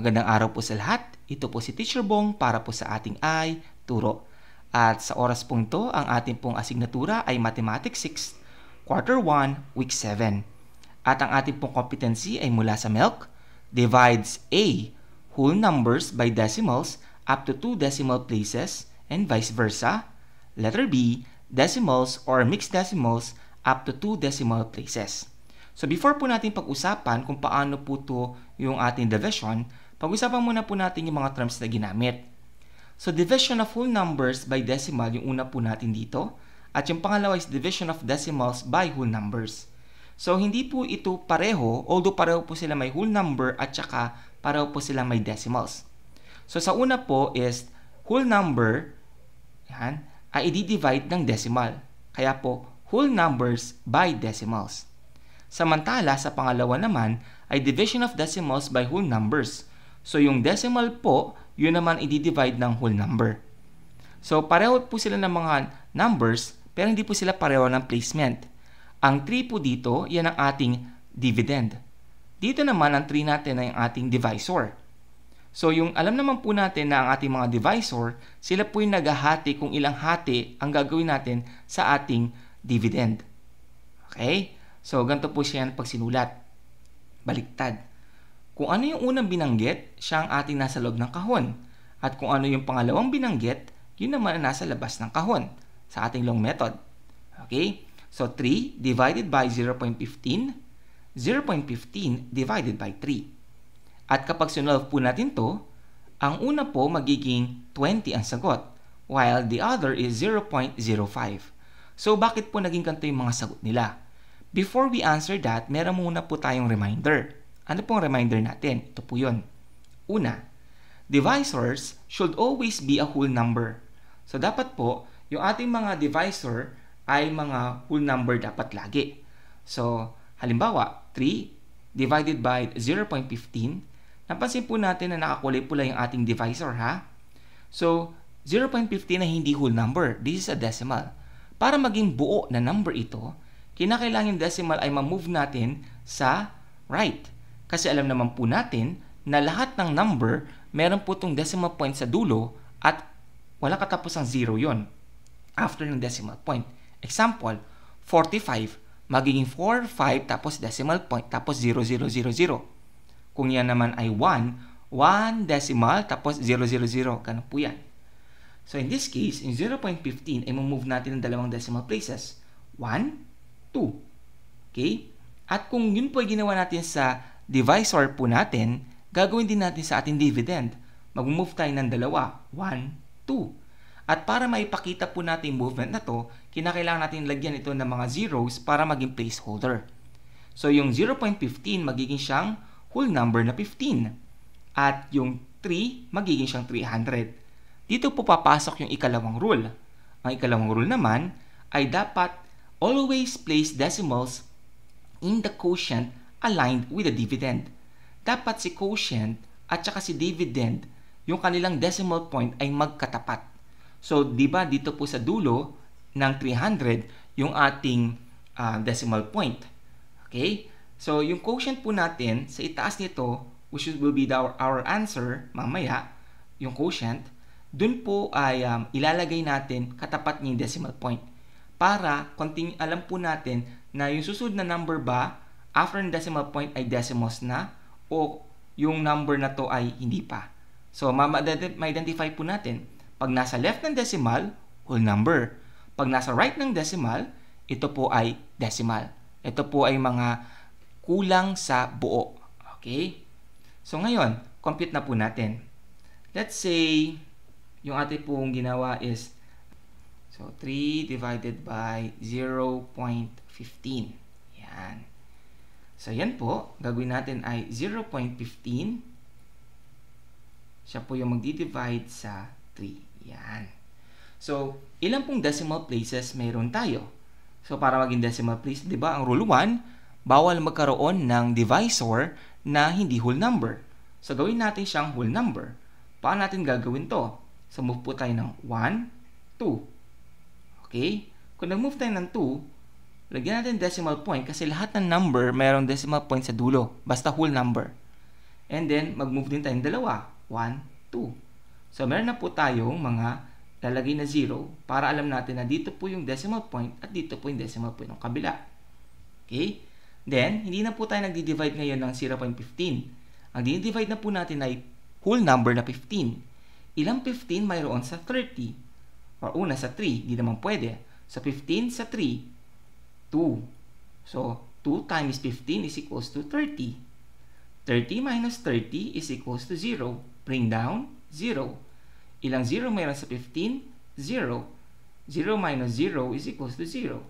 Magandang araw po sa lahat. Ito po si Teacher Bong para po sa ating ay turo. At sa oras pong to, ang ating pong asignatura ay Mathematics 6, Quarter 1, Week 7. At ang ating pong competency ay mula sa MELC, divides A, whole numbers by decimals up to 2 decimal places and vice versa. Letter B, decimals or mixed decimals up to 2 decimal places. So before po natin pag-usapan kung paano po to yung ating division, pag-usapan muna po natin yung mga terms na ginamit. So, division of whole numbers by decimal yung una po natin dito. At yung pangalawa is division of decimals by whole numbers. So, hindi po ito pareho, although pareho po sila may whole number at saka pareho po sila may decimals. So, sa una po is whole number yan, ay i-divide ng decimal. Kaya po, whole numbers by decimals. Samantala, sa pangalawa naman ay division of decimals by whole numbers. So yung decimal po, yun naman i-divide ng whole number. So pareho po sila ng mga numbers pero hindi po sila pareho ng placement. Ang 3 po dito, yan ang ating dividend. Dito naman ang 3 natin ay ang ating divisor. So yung alam naman po natin na ang ating mga divisor, sila po yung naghahati kung ilang hati ang gagawin natin sa ating dividend. Okay? So ganito po siya pag sinulat. Baliktad. Kung ano yung unang binanggit, siya ang ating nasa loob ng kahon. At kung ano yung pangalawang binanggit, yun naman ang nasa labas ng kahon sa ating long method. Okay? So, 3 divided by 0.15, 0.15 divided by 3. At kapag sinolve po natin to, ang una po magiging 20 ang sagot, while the other is 0.05. So, bakit po naging ganito yung mga sagot nila? Before we answer that, meron muna po tayong reminder. Ano pong reminder natin? Ito po yun. Una, divisors should always be a whole number. So dapat po, yung ating mga divisor ay mga whole number dapat lagi. So halimbawa, 3 divided by 0.15, napansin po natin na nakakulay pula yung ating divisor ha. So 0.15 na hindi whole number, this is a decimal. Para maging buo na number ito, kinakailangan yung decimal ay ma-move natin sa right. Kasi alam naman po natin na lahat ng number, meron po itong decimal point sa dulo at wala katapos ang zero yon after ng decimal point. Example, 45 magiging 4, 5 tapos decimal point tapos 0000. Kung yan naman ay 1, 1 decimal tapos 0, 0, Ganun po yan. So in this case, in 0.15 ay move natin ng dalawang decimal places. 1, 2. Okay? At kung yun po ay ginawa natin sa divisor po natin, gagawin din natin sa ating dividend. Mag-move tayo ng dalawa, 1, 2. At para maipakita po natin movement na to, kinakailangan natin lagyan ito ng mga zeros para maging placeholder. So yung 0.15 magiging siyang whole number na 15. At yung 3 magiging siyang 300. Dito po papasok yung ikalawang rule. Ang ikalawang rule naman ay dapat always place decimals in the quotient aligned with the dividend. Dapat si quotient at saka si dividend, yung kanilang decimal point ay magkatapat. So, di ba dito po sa dulo ng 300 yung ating uh, decimal point. Okay? So, yung quotient po natin sa itaas nito, which will be our, our answer mamaya, yung quotient, dun po ay um, ilalagay natin katapat niya yung decimal point para konting alam po natin na yung susunod na number ba After ng decimal point ay decimals na o yung number na to ay hindi pa. So, ma-identify po natin. Pag nasa left ng decimal, whole number. Pag nasa right ng decimal, ito po ay decimal. Ito po ay mga kulang sa buo. Okay? So, ngayon, compute na po natin. Let's say, yung ating pong ginawa is So, 3 divided by 0.15. Yan. So, yan po. Gagawin natin ay 0.15. Siya po yung magdi-divide sa 3. Yan. So, ilang pong decimal places mayroon tayo? So, para maging decimal place, di ba, ang rule 1, bawal magkaroon ng divisor na hindi whole number. So, gawin natin siyang whole number. Paano natin gagawin to? So, move po tayo ng 1, 2. Okay? Kung nag-move tayo ng 2, Lagyan natin decimal point kasi lahat ng number mayroong decimal point sa dulo. Basta whole number. And then, mag-move din tayong dalawa. 1, 2. So, meron na po tayong mga lalagay na 0 para alam natin na dito po yung decimal point at dito po yung decimal point ng kabila. Okay? Then, hindi na po tayo nagdi-divide ngayon ng 0.15. Ang dinidivide na po natin ay whole number na 15. Ilang 15 mayroon sa 30? O una sa 3, hindi naman pwede. So, 15 sa 3 2. So, 2 times 15 is equals to 30. 30 minus 30 is equals to 0. Bring down, 0. Ilang 0 meron sa 15? 0. 0 minus 0 is equals to 0.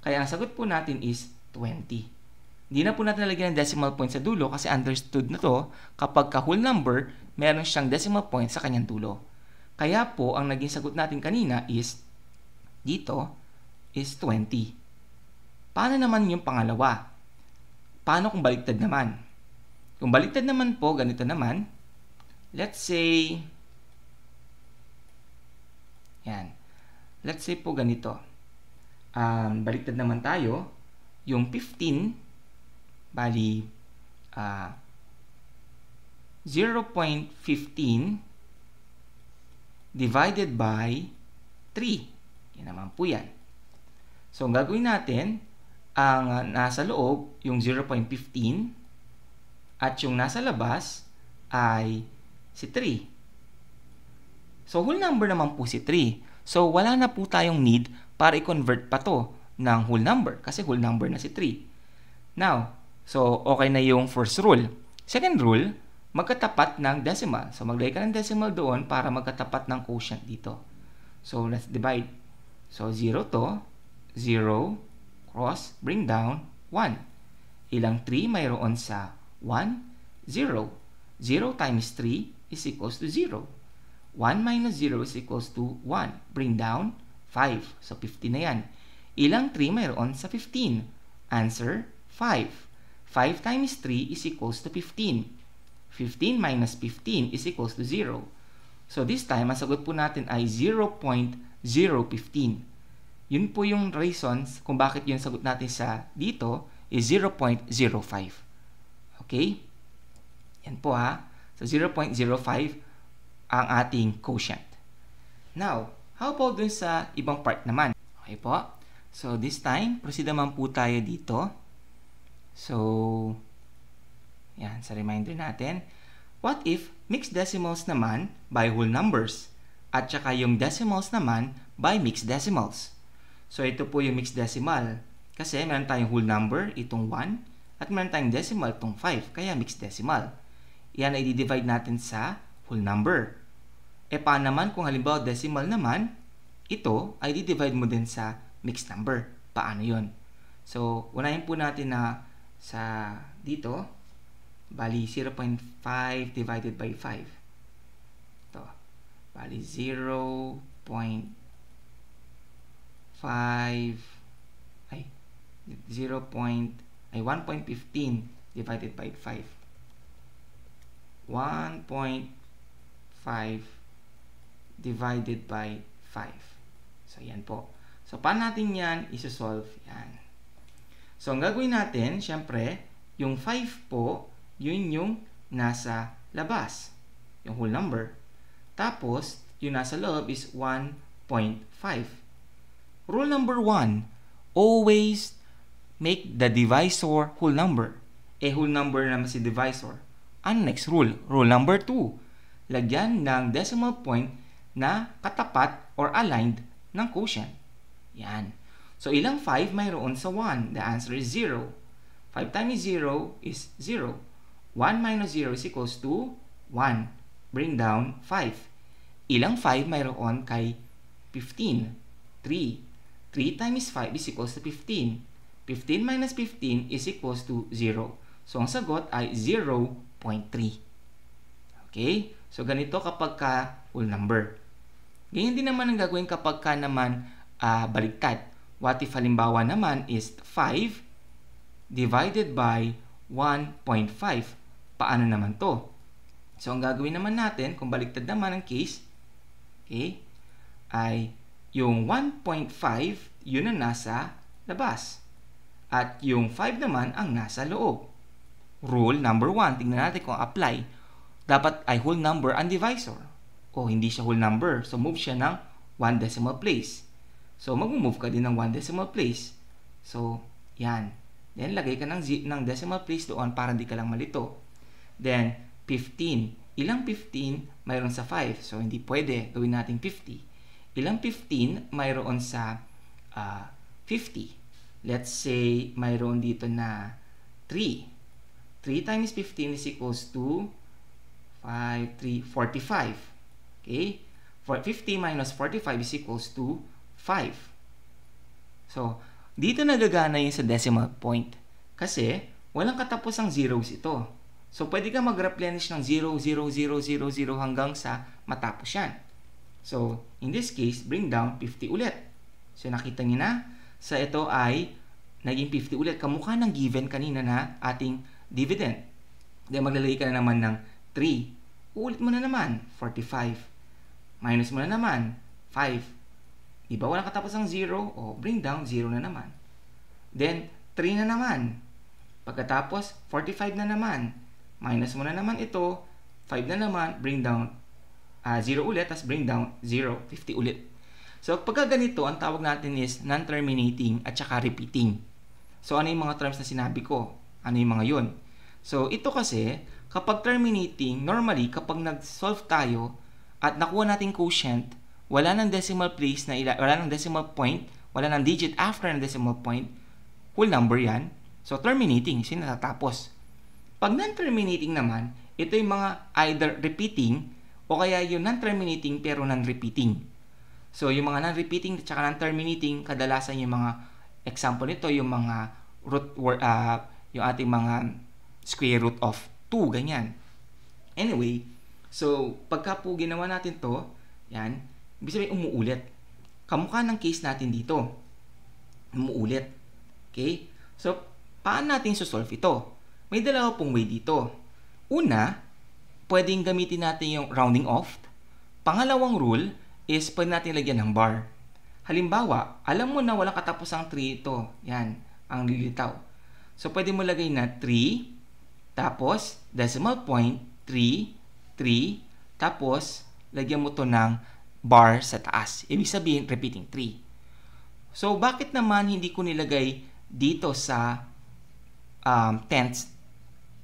Kaya ang sagot po natin is 20. Hindi na po natin nalagyan ng decimal point sa dulo kasi understood na to kapag ka whole number, meron siyang decimal point sa kanyang dulo. Kaya po, ang naging sagot natin kanina is dito is 20. Paano naman yung pangalawa? Paano kung baliktad naman? Kung baliktad naman po, ganito naman. Let's say, yan. Let's say po ganito. Um, baliktad naman tayo. Yung 15, bali, uh, ah, 0.15 divided by 3. Yan naman po yan. So, ang gagawin natin, ang ah, nasa loob, yung 0.15, at yung nasa labas ay si 3. So, whole number naman po si 3. So, wala na po tayong need para i-convert pa to ng whole number kasi whole number na si 3. Now, so okay na yung first rule. Second rule, magkatapat ng decimal. So, maglagay ka ng decimal doon para magkatapat ng quotient dito. So, let's divide. So, 0 to, 0, cross, bring down, 1. Ilang 3 mayroon sa 1, 0. 0 times 3 is equals to 0. 1 minus 0 is equals to 1. Bring down 5. So 15 na yan. Ilang 3 mayroon sa 15? Answer 5. 5 times 3 is equals to 15. 15 minus 15 is equals to 0. So this time, ang sagot po natin ay 0.015. Yun po yung reasons kung bakit yung sagot natin sa dito is 0.05. Okay? Yan po ha. So 0.05 ang ating quotient. Now, how about dun sa ibang part naman? Okay po. So this time, proceed naman po tayo dito. So, yan, sa reminder natin. What if mixed decimals naman by whole numbers? At saka yung decimals naman by mixed decimals. So, ito po yung mixed decimal. Kasi meron tayong whole number, itong 1, at meron tayong decimal, itong 5. Kaya mixed decimal. Yan ay di-divide natin sa whole number. E pa naman kung halimbawa decimal naman, ito ay di-divide mo din sa mixed number. Paano yon? So, unahin po natin na sa dito, bali 0.5 divided by 5. Ito. Bali 0.5 5 ay 0. Point, ay 1.15 divided by 5 1.5 divided by 5 so yan po so paano natin yan isosolve yan so ang gagawin natin syempre yung 5 po yun yung nasa labas yung whole number tapos yung nasa loob is 1.5 Rule number one, always make the divisor whole number. Eh, whole number naman si divisor. Ang next rule, rule number two, lagyan ng decimal point na katapat or aligned ng quotient. Yan. So, ilang 5 mayroon sa 1? The answer is 0. 5 times 0 is 0. 1 minus 0 is equals to 1. Bring down 5. Ilang 5 mayroon kay 15? 3. 3 times 5 is equals to 15. 15 minus 15 is equals to 0. So, ang sagot ay 0.3. Okay? So, ganito kapag ka whole number. Ganyan din naman ang gagawin kapag ka naman uh, ah, baligtad. What if halimbawa naman is 5 divided by 1.5. Paano naman to? So, ang gagawin naman natin, kung baligtad naman ang case, okay, ay yung 1.5, yun ang nasa labas. At yung 5 naman ang nasa loob. Rule number 1, tingnan natin kung apply. Dapat ay whole number ang divisor. O hindi siya whole number, so move siya ng 1 decimal place. So mag-move ka din ng 1 decimal place. So, yan. Then, lagay ka ng, ng decimal place doon para hindi ka lang malito. Then, 15. Ilang 15 mayroon sa 5? So, hindi pwede. Gawin natin 50 ilang 15 mayroon sa uh, ah, 50. Let's say mayroon dito na 3. 3 times 15 is equals to 5, 3, 45. Okay? For 50 minus 45 is equals to 5. So, dito nagagana yun sa decimal point. Kasi, walang katapos ang zeros ito. So, pwede ka mag-replenish ng 0, 0, 0, 0, 0 hanggang sa matapos yan. So, in this case, bring down 50 ulit. So, nakita niyo na, sa ito ay naging 50 ulit. Kamukha ng given kanina na ating dividend. Then, maglalagay ka na naman ng 3. Ulit mo na naman, 45. Minus mo na naman, 5. Diba walang katapos ang 0? O, bring down 0 na naman. Then, 3 na naman. Pagkatapos, 45 na naman. Minus mo na naman ito, 5 na naman, bring down uh, ah, 0 ulit, tapos bring down 0, 50 ulit. So, pagka ganito, ang tawag natin is non-terminating at saka repeating. So, ano yung mga terms na sinabi ko? Ano yung mga yun? So, ito kasi, kapag terminating, normally, kapag nag-solve tayo at nakuha natin quotient, wala ng decimal place, na ila wala ng decimal point, wala ng digit after ng decimal point, whole number yan. So, terminating, yun natatapos. Pag non-terminating naman, ito yung mga either repeating o kaya yung non-terminating pero non-repeating. So, yung mga non-repeating at saka non-terminating, kadalasan yung mga example nito, yung mga root, or, uh, ah, yung ating mga square root of 2, ganyan. Anyway, so, pagka po ginawa natin to, yan, ibig sabihin umuulit. Kamukha ng case natin dito. Umuulit. Okay? So, paano natin susolve ito? May dalawa pong way dito. Una, pwedeng gamitin natin yung rounding off. Pangalawang rule is pwede natin lagyan ng bar. Halimbawa, alam mo na walang katapusang 3 ito. Yan, ang lilitaw. So, pwede mo lagay na 3, tapos decimal point, 3, 3, tapos lagyan mo to ng bar sa taas. Ibig sabihin, repeating 3. So, bakit naman hindi ko nilagay dito sa um, tenth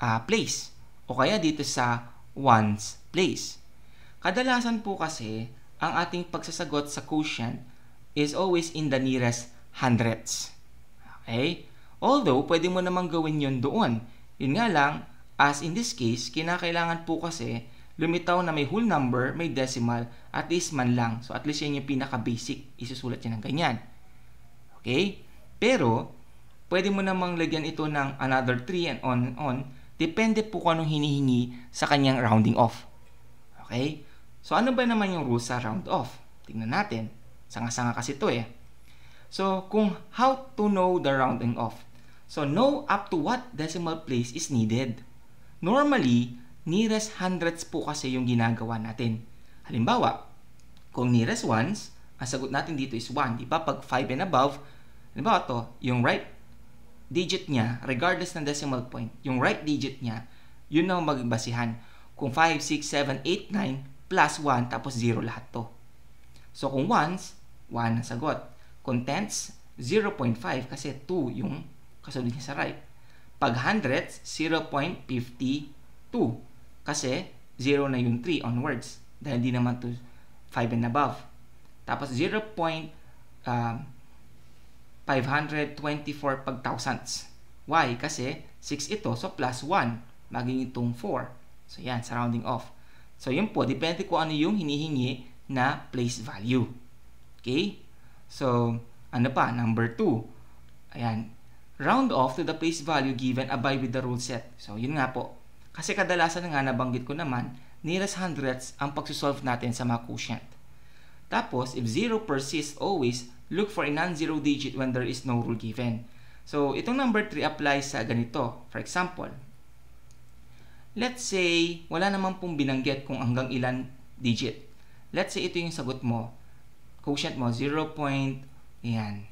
uh, place? O kaya dito sa one's place. Kadalasan po kasi, ang ating pagsasagot sa quotient is always in the nearest hundreds. Okay? Although, pwede mo namang gawin yon doon. Yun nga lang, as in this case, kinakailangan po kasi lumitaw na may whole number, may decimal, at least man lang. So, at least yan yung pinaka-basic. Isusulat yan ng ganyan. Okay? Pero, pwede mo namang lagyan ito ng another 3 and on and on Depende po kung anong hinihingi sa kanyang rounding off. Okay? So, ano ba naman yung rules sa round off? Tingnan natin. Sanga-sanga kasi ito eh. So, kung how to know the rounding off. So, know up to what decimal place is needed. Normally, nearest hundreds po kasi yung ginagawa natin. Halimbawa, kung nearest ones, ang sagot natin dito is 1. Di ba? Pag 5 and above, halimbawa to, yung right digit niya, regardless ng decimal point, yung right digit niya, yun ang magbasihan. Kung 5, 6, 7, 8, 9, plus 1, tapos 0 lahat to. So kung ones, 1 ang sagot. Kung tens, 0.5 kasi 2 yung kasunod niya sa right. Pag hundreds, 0.52 kasi 0 na yung 3 onwards dahil di naman to 5 and above. Tapos 0. Um, 524 pag thousandths. Why? Kasi 6 ito, so plus 1. Magiging itong 4. So yan, sa rounding off. So yun po, depende kung ano yung hinihingi na place value. Okay? So, ano pa? Number 2. Ayan. Round off to the place value given abide with the rule set. So yun nga po. Kasi kadalasan nga nabanggit ko naman, nearest hundredths ang pagsusolve natin sa mga quotient. Tapos, if 0 persists always, Look for a non-zero digit when there is no rule given. So, itong number 3 applies sa ganito. For example, let's say, wala naman pong binanggit kung hanggang ilan digit. Let's say ito yung sagot mo. Quotient mo, 0. Yan.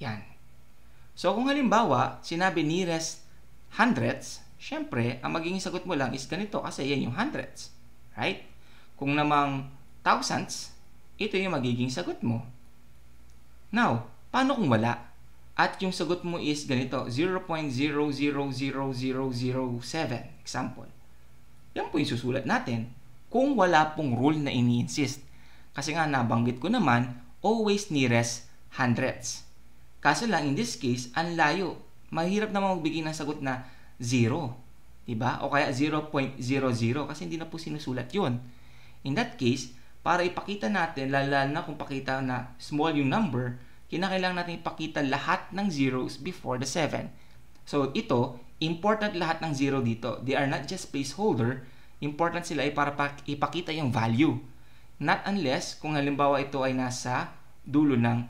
Yan. So, kung halimbawa, sinabi nearest hundreds, syempre, ang magiging sagot mo lang is ganito kasi yan yung hundreds. Right? Kung namang thousands, ito yung magiging sagot mo. Now, paano kung wala? At yung sagot mo is ganito, 0.000007, example. Yan po yung susulat natin kung wala pong rule na ini-insist. Kasi nga nabanggit ko naman, always nearest hundreds. Kaso lang in this case, ang layo. Mahirap naman magbigay ng sagot na 0. Diba? O kaya 0.00 kasi hindi na po sinusulat yon. In that case, para ipakita natin, lalo na kung pakita na small yung number, kinakailangan natin ipakita lahat ng zeros before the 7. So ito, important lahat ng zero dito. They are not just placeholder, important sila ay para ipakita yung value. Not unless kung halimbawa ito ay nasa dulo ng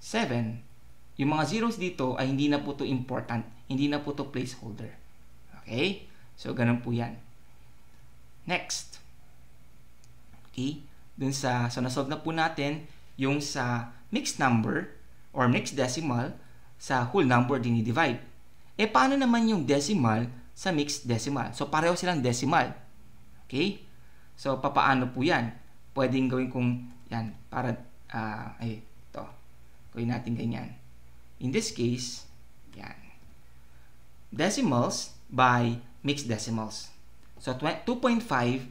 7. Yung mga zeros dito ay hindi na po to important, hindi na po to placeholder. Okay? So ganun po yan. Next. Okay? dun sa, so nasolve na po natin yung sa mixed number or mixed decimal sa whole number din divide. E eh, paano naman yung decimal sa mixed decimal? So pareho silang decimal. Okay? So papaano po yan? Pwedeng gawin kong yan para uh, ah, ay eh, to. Gawin natin ganyan. In this case, yan. Decimals by mixed decimals. So 2.5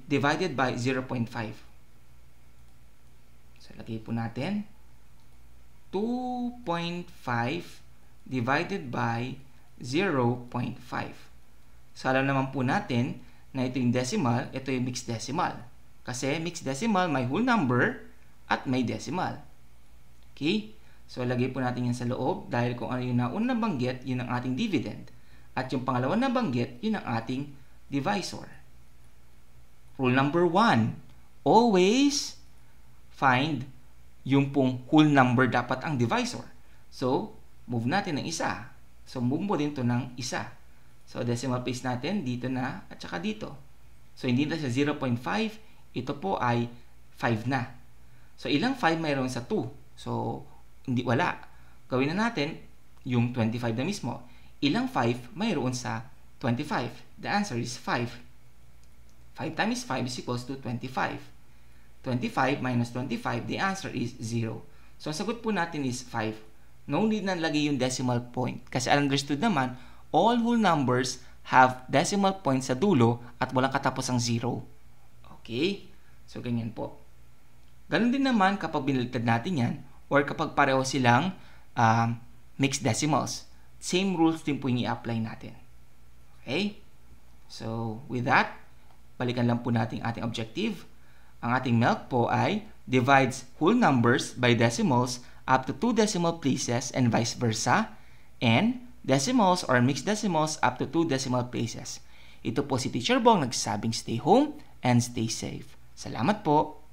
divided by 0.5. So, lagay po natin 2.5 divided by 0.5. So, alam naman po natin na ito yung decimal, ito yung mixed decimal. Kasi mixed decimal, may whole number at may decimal. Okay? So, lagay po natin yan sa loob dahil kung ano yung nauna banggit, yun ang ating dividend. At yung pangalawa na banggit, yun ang ating divisor. Rule number 1, always find yung pong whole number dapat ang divisor. So, move natin ng isa. So, move mo din to ng isa. So, decimal place natin dito na at saka dito. So, hindi na siya 0.5. Ito po ay 5 na. So, ilang 5 mayroon sa 2? So, hindi wala. Gawin na natin yung 25 na mismo. Ilang 5 mayroon sa 25? The answer is 5. 5 times 5 is equals to 25. 25 minus 25, the answer is 0. So, sagot po natin is 5. No need na lagay yung decimal point. Kasi understood naman, all whole numbers have decimal point sa dulo at walang katapos ang 0. Okay? So, ganyan po. Ganun din naman kapag binaliktad natin yan or kapag pareho silang um, mixed decimals. Same rules din po yung i-apply natin. Okay? So, with that, balikan lang po natin ating objective. Ang ating milk po ay divides whole numbers by decimals up to 2 decimal places and vice versa and decimals or mixed decimals up to 2 decimal places. Ito po si Teacher Bong nagsabing stay home and stay safe. Salamat po!